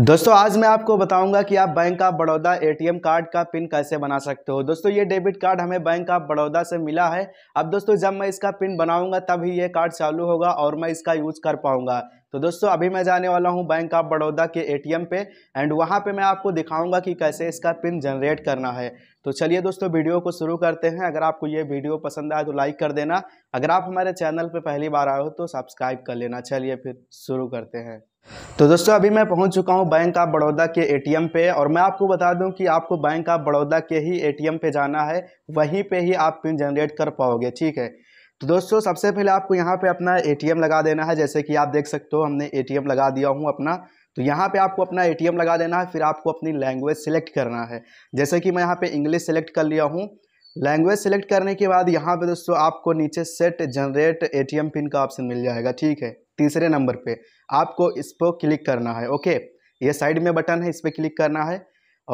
दोस्तों आज मैं आपको बताऊंगा कि आप bank of Baroda ATM card का पिन कैसे बना सकते हो दोस्तों ये डेबिट कार्ड हमें बैंक ऑफ बड़ौदा से मिला है अब दोस्तों जब मैं इसका पिन बनाऊंगा तभी ये कार्ड चालू होगा और मैं इसका यूज़ कर पाऊंगा तो दोस्तों अभी मैं जाने वाला हूं बैंक ऑफ बड़ौदा के ए पे एंड वहाँ पर मैं आपको दिखाऊँगा कि कैसे इसका पिन जनरेट करना है तो चलिए दोस्तों वीडियो को शुरू करते हैं अगर आपको ये वीडियो पसंद आए तो लाइक कर देना अगर आप हमारे चैनल पर पहली बार आए हो तो सब्सक्राइब कर लेना चलिए फिर शुरू करते हैं तो दोस्तों अभी मैं पहुंच चुका हूं बैंक ऑफ बड़ौदा के एटीएम पे और मैं आपको बता दूं कि आपको बैंक ऑफ बड़ौदा के ही एटीएम पे जाना है वहीं पे ही आप पिन जनरेट कर पाओगे ठीक है तो दोस्तों सबसे पहले आपको यहाँ पे अपना एटीएम लगा देना है जैसे कि आप देख सकते हो हमने ए लगा दिया हूँ अपना तो यहाँ पे आपको अपना ए लगा देना है फिर आपको अपनी लैंग्वेज सेलेक्ट करना है जैसे कि मैं यहाँ पे इंग्लिश सेलेक्ट कर लिया हूँ लैंग्वेज सेलेक्ट करने के बाद यहाँ पे दोस्तों आपको नीचे सेट जनरेट एटीएम पिन का ऑप्शन मिल जाएगा ठीक है तीसरे नंबर पे आपको इस पर क्लिक करना है ओके ये साइड में बटन है इस पर क्लिक करना है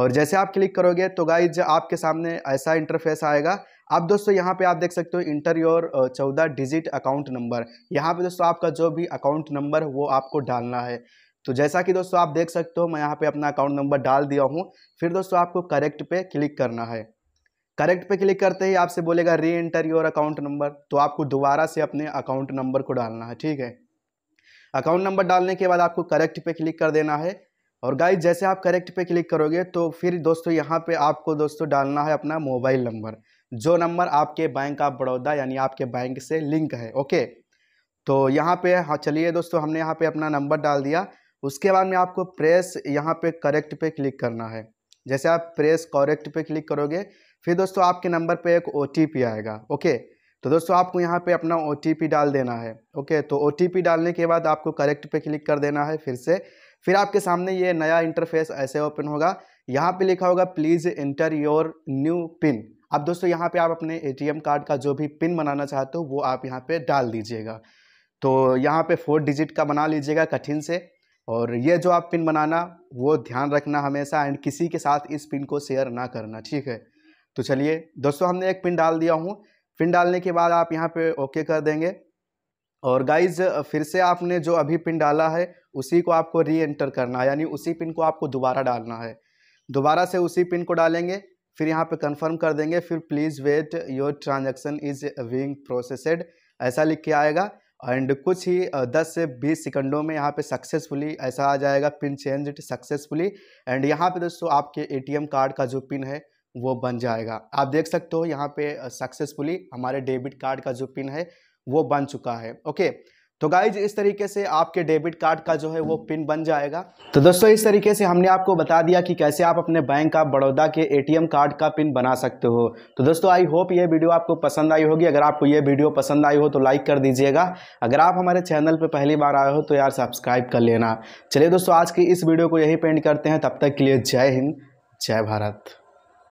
और जैसे आप क्लिक करोगे तो गाइज आपके सामने ऐसा इंटरफेस आएगा आप दोस्तों यहाँ पे आप देख सकते हो इंटर योर चौदह डिजिट अकाउंट नंबर यहाँ पे दोस्तों आपका जो भी अकाउंट नंबर वो आपको डालना है तो जैसा कि दोस्तों आप देख सकते हो मैं यहाँ पे अपना अकाउंट नंबर डाल दिया हूँ फिर दोस्तों आपको करेक्ट पे क्लिक करना है करेक्ट पे क्लिक करते ही आपसे बोलेगा री एंटर योर अकाउंट नंबर तो आपको दोबारा से अपने अकाउंट नंबर को डालना है ठीक है अकाउंट नंबर डालने के बाद आपको करेक्ट पे क्लिक कर देना है और गाइज जैसे आप करेक्ट पे क्लिक करोगे तो फिर दोस्तों यहाँ पे आपको दोस्तों डालना है अपना मोबाइल नंबर जो नंबर आपके बैंक ऑफ बड़ौदा यानी आपके बैंक से लिंक है ओके तो यहाँ पे हाँ चलिए दोस्तों हमने यहाँ पे अपना नंबर डाल दिया उसके बाद में आपको प्रेस यहाँ पे करेक्ट पे क्लिक करना है जैसे आप प्रेस करेक्ट पे क्लिक करोगे फिर दोस्तों आपके नंबर पे एक ओ आएगा ओके तो दोस्तों आपको यहाँ पे अपना ओ डाल देना है ओके तो ओ डालने के बाद आपको करेक्ट पे क्लिक कर देना है फिर से फिर आपके सामने ये नया इंटरफेस ऐसे ओपन होगा यहाँ पे लिखा होगा please enter your new pin अब दोस्तों यहाँ पे आप अपने ए कार्ड का जो भी पिन बनाना चाहते हो वो आप यहाँ पर डाल दीजिएगा तो यहाँ पर फोर डिजिट का बना लीजिएगा कठिन से और ये जो आप पिन बनाना वो ध्यान रखना हमेशा एंड किसी के साथ इस पिन को शेयर ना करना ठीक है तो चलिए दोस्तों हमने एक पिन डाल दिया हूँ पिन डालने के बाद आप यहाँ पे ओके कर देंगे और गाइज फिर से आपने जो अभी पिन डाला है उसी को आपको री एंटर करना है यानी उसी पिन को आपको दोबारा डालना है दोबारा से उसी पिन को डालेंगे फिर यहाँ पे कंफर्म कर देंगे फिर please wait your transaction is being processed ऐसा लिख के आएगा एंड कुछ ही 10 से 20 सेकंडों में यहाँ पे सक्सेसफुली ऐसा आ जाएगा पिन चेंज सक्सेसफुली एंड यहाँ पे दोस्तों आपके एटीएम कार्ड का जो पिन है वो बन जाएगा आप देख सकते हो यहाँ पे सक्सेसफुली हमारे डेबिट कार्ड का जो पिन है वो बन चुका है ओके तो गाइज इस तरीके से आपके डेबिट कार्ड का जो है वो पिन बन जाएगा तो दोस्तों इस तरीके से हमने आपको बता दिया कि कैसे आप अपने बैंक ऑफ बड़ौदा के एटीएम कार्ड का पिन बना सकते हो तो दोस्तों आई होप ये वीडियो आपको पसंद आई होगी अगर आपको ये वीडियो पसंद आई हो तो लाइक कर दीजिएगा अगर आप हमारे चैनल पर पहली बार आए हो तो यार सब्सक्राइब कर लेना चलिए दोस्तों आज की इस वीडियो को यही पेंट करते हैं तब तक के लिए जय हिंद जय भारत